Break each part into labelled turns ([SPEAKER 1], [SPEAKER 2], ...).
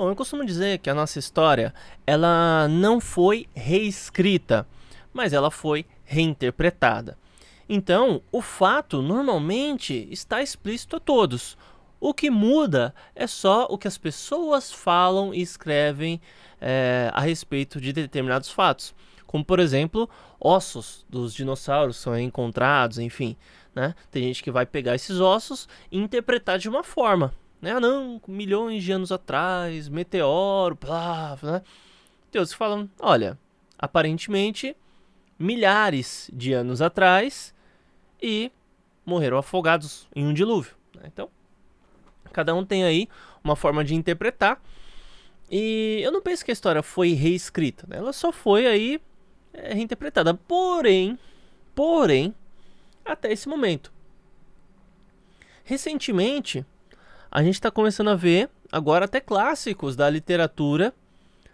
[SPEAKER 1] Bom, eu costumo dizer que a nossa história, ela não foi reescrita, mas ela foi reinterpretada. Então, o fato normalmente está explícito a todos. O que muda é só o que as pessoas falam e escrevem é, a respeito de determinados fatos. Como, por exemplo, ossos dos dinossauros são encontrados, enfim. Né? Tem gente que vai pegar esses ossos e interpretar de uma forma. Né? Ah, não, milhões de anos atrás, meteoro, blá, né Deus então, falam, olha, aparentemente milhares de anos atrás e morreram afogados em um dilúvio. Né? Então, cada um tem aí uma forma de interpretar. E eu não penso que a história foi reescrita, né? ela só foi aí é, reinterpretada. Porém, porém, até esse momento. Recentemente, a gente está começando a ver agora até clássicos da literatura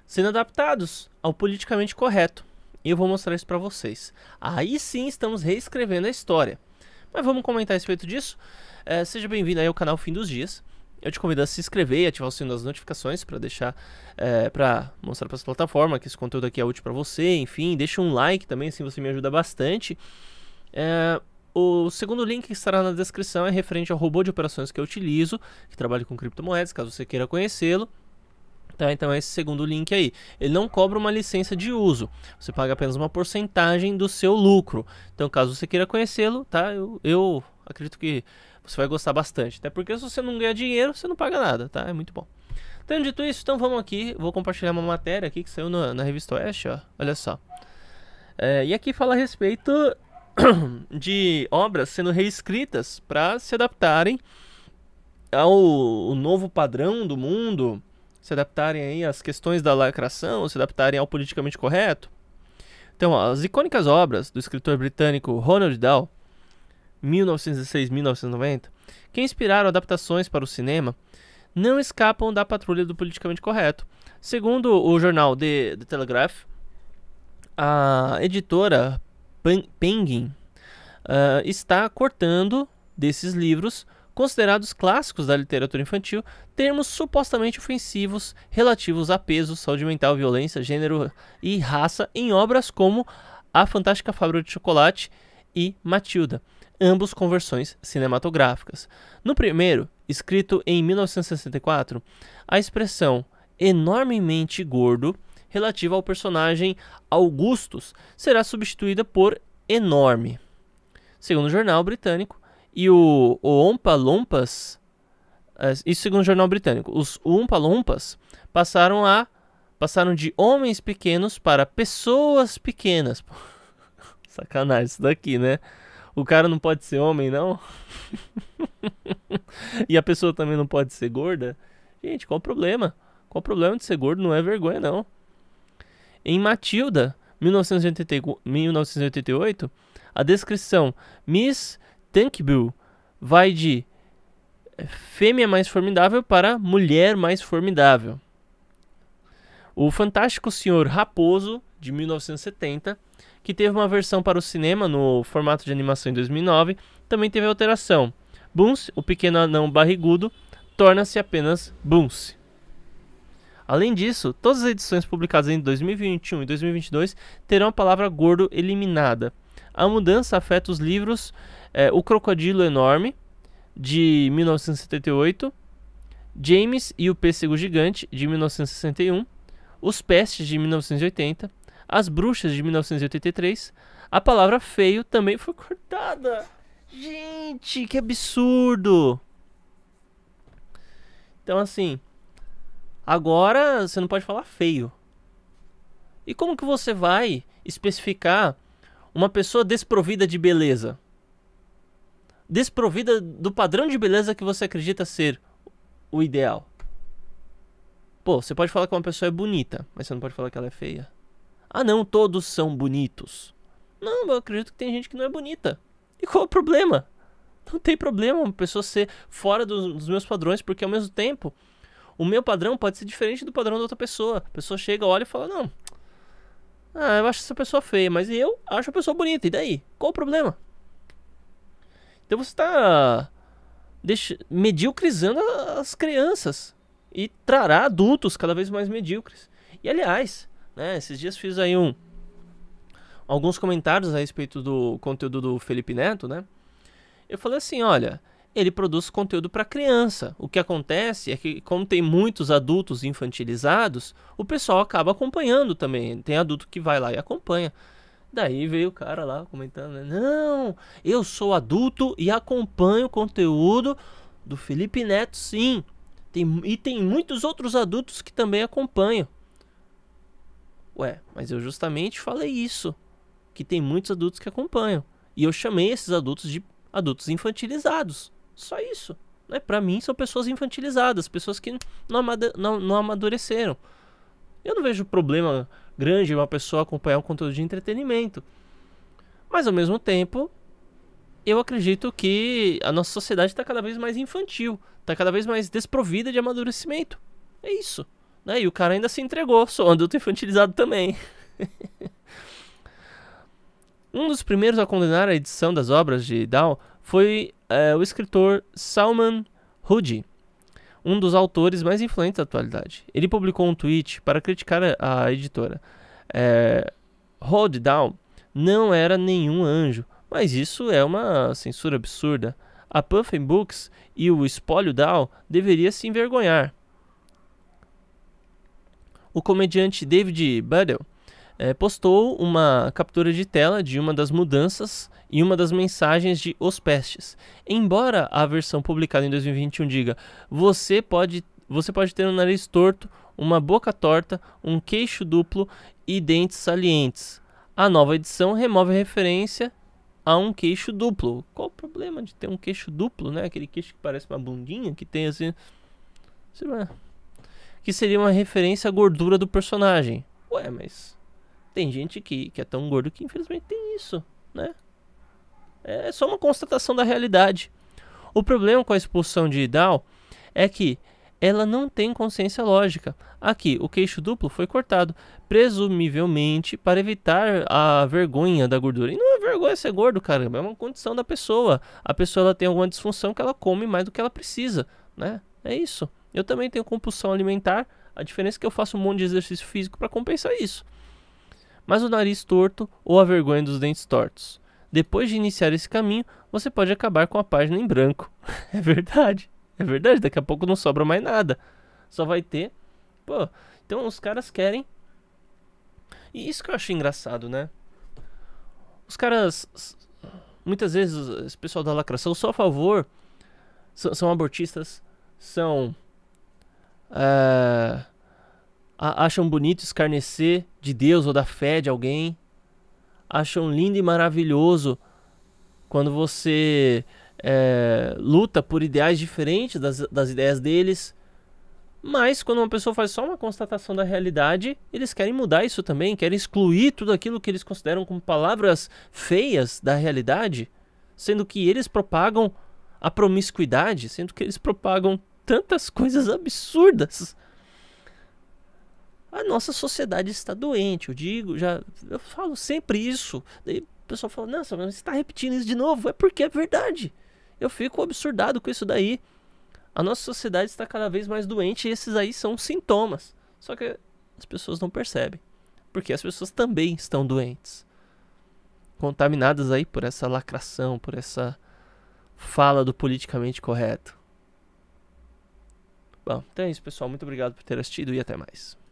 [SPEAKER 1] sendo adaptados ao politicamente correto. E eu vou mostrar isso para vocês. Aí sim estamos reescrevendo a história. Mas vamos comentar a respeito disso. É, seja bem-vindo aí ao canal Fim dos Dias. Eu te convido a se inscrever e ativar o sino das notificações para deixar, é, para mostrar para essa plataforma que esse conteúdo aqui é útil para você. Enfim, deixa um like também, assim você me ajuda bastante. É, o segundo link que estará na descrição é referente ao robô de operações que eu utilizo, que trabalha com criptomoedas, caso você queira conhecê-lo. Tá, então é esse segundo link aí. Ele não cobra uma licença de uso. Você paga apenas uma porcentagem do seu lucro. Então, caso você queira conhecê-lo, tá? Eu, eu acredito que você vai gostar bastante. Até porque se você não ganhar dinheiro, você não paga nada, tá? É muito bom. Tendo dito isso, então vamos aqui. Vou compartilhar uma matéria aqui que saiu na, na revista Oeste, ó. Olha só. É, e aqui fala a respeito de obras sendo reescritas para se adaptarem ao novo padrão do mundo, se adaptarem aí às questões da lacração, se adaptarem ao politicamente correto. Então, ó, as icônicas obras do escritor britânico Ronald Dahl, 1906-1990, que inspiraram adaptações para o cinema, não escapam da patrulha do politicamente correto. Segundo o jornal The, The Telegraph, a editora Penguin uh, ah, está cortando desses livros considerados clássicos da literatura infantil termos supostamente ofensivos relativos a peso, saúde mental, violência, gênero e raça em obras como A Fantástica Fábrica de Chocolate e Matilda, ambos com versões cinematográficas. No primeiro, escrito em 1964, a expressão enormemente gordo relativa ao personagem Augustus será substituída por Enorme. Segundo o jornal britânico, e o, o Ompa Lompas, eh, isso segundo o jornal britânico, os Umpa Lompas passaram a passaram de homens pequenos para pessoas pequenas. Sacanagem isso daqui, né? O cara não pode ser homem, não? e a pessoa também não pode ser gorda? Gente, qual o problema? Qual o problema de ser gordo? Não é vergonha, não. Em Matilda, 1988, a descrição Miss Tankbill vai de eh, fêmea mais formidável para mulher mais formidável. O Fantástico Senhor Raposo, de 1970, que teve uma versão para o cinema no formato de animação em 2009, também teve alteração. Boons, o pequeno anão barrigudo, torna-se apenas Boons. Além disso, todas as edições publicadas em 2021 e 2022 terão a palavra gordo eliminada. A mudança afeta os livros é, O Crocodilo Enorme, de 1978, James e o Pêssego Gigante, de 1961, Os Pestes, de 1980, As Bruxas, de 1983. A palavra feio também foi cortada. Gente, que absurdo! Então, assim, Agora você não pode falar feio. E como que você vai especificar uma pessoa desprovida de beleza? Desprovida do padrão de beleza que você acredita ser o ideal. Pô, você pode falar que uma pessoa é bonita, mas você não pode falar que ela é feia. Ah, não, todos são bonitos. Não, eu acredito que tem gente que não é bonita. E qual é o problema? Não tem problema uma pessoa ser fora dos, dos meus padrões, porque ao mesmo tempo o meu padrão pode ser diferente do padrão da outra pessoa. A pessoa chega, olha e fala: Não, ah, eu acho essa pessoa feia, mas eu acho a pessoa bonita. E daí? Qual o problema? Então você está mediocrizando as crianças e trará adultos cada vez mais medíocres. E aliás, né, esses dias fiz aí um alguns comentários a respeito do conteúdo do Felipe Neto, né? Eu falei assim, olha, ele produz conteúdo para criança. O que acontece é que, como tem muitos adultos infantilizados, o pessoal acaba acompanhando também. Tem adulto que vai lá e acompanha. Daí veio o cara lá comentando: né, Não, eu sou adulto e acompanho o conteúdo do Felipe Neto, sim. Tem, e tem muitos outros adultos que também acompanham. Ué, mas eu justamente falei isso. Que tem muitos adultos que acompanham. E eu chamei esses adultos de adultos infantilizados. Só isso. Né? Para mim, são pessoas infantilizadas, pessoas que não, amad não, não amadureceram. Eu não vejo problema grande uma pessoa acompanhar um conteúdo de entretenimento. Mas ao mesmo tempo, eu acredito que a nossa sociedade está cada vez mais infantil, está cada vez mais desprovida de amadurecimento. É isso. Né? E o cara ainda se entregou, sou adulto infantilizado também. Um dos primeiros a condenar a edição das obras de Dow foi é, o escritor Salman Rushdie, um dos autores mais influentes da atualidade. Ele publicou um tweet para criticar a, editora. É, Dow não era nenhum anjo, mas isso é uma censura absurda. A Puffin Books e o Espólio Dow deveria se envergonhar. O comediante David Buddle é, postou uma captura de tela de uma das mudanças e uma das mensagens de Os Pestes. Embora a versão publicada em 2021 diga: você pode, você pode ter um nariz torto, uma boca torta, um queixo duplo e dentes salientes. A nova edição remove a referência a um queixo duplo. Qual o problema de ter um queixo duplo, né? Aquele queixo que parece uma bundinha, que tem assim. Que seria uma referência à gordura do personagem. Ué, mas tem gente que, que é tão gordo que infelizmente tem isso, né? É só uma constatação da realidade. O problema com a expulsão de Down é que ela não tem consciência lógica. Aqui, o queixo duplo foi cortado, presumivelmente para evitar a vergonha da gordura. E não é vergonha ser gordo, caramba, é uma condição da pessoa. A pessoa ela tem alguma disfunção que ela come mais do que ela precisa, né? É isso. Eu também tenho compulsão alimentar, a diferença é que eu faço um monte de exercício físico para compensar isso mas o nariz torto ou a vergonha dos dentes tortos. Depois de iniciar esse caminho, você pode acabar com a página em branco. é verdade, é verdade. Daqui a pouco não sobra mais nada. Só vai ter. Pô, então os caras querem. E isso que eu acho engraçado, né? Os caras. Muitas vezes, esse pessoal da lacração só a favor. São, são abortistas, são. Uh, acham bonito escarnecer de Deus ou da fé de alguém, acham lindo e maravilhoso quando você é, luta por ideais diferentes das, das ideias deles. Mas quando uma pessoa faz só uma constatação da realidade, eles querem mudar isso também, querem excluir tudo aquilo que eles consideram como palavras feias da realidade, sendo que eles propagam a promiscuidade, sendo que eles propagam tantas coisas absurdas a nossa sociedade está doente, eu digo, já eu falo sempre isso. Daí o pessoal fala: "Nossa, mas você está repetindo isso de novo". É porque é verdade. Eu fico absurdado com isso daí. A nossa sociedade está cada vez mais doente e esses aí são sintomas. Só que as pessoas não percebem, porque as pessoas também estão doentes. Contaminadas aí por essa lacração, por essa fala do politicamente correto. Bom, então é isso, pessoal. Muito obrigado por ter assistido e até mais.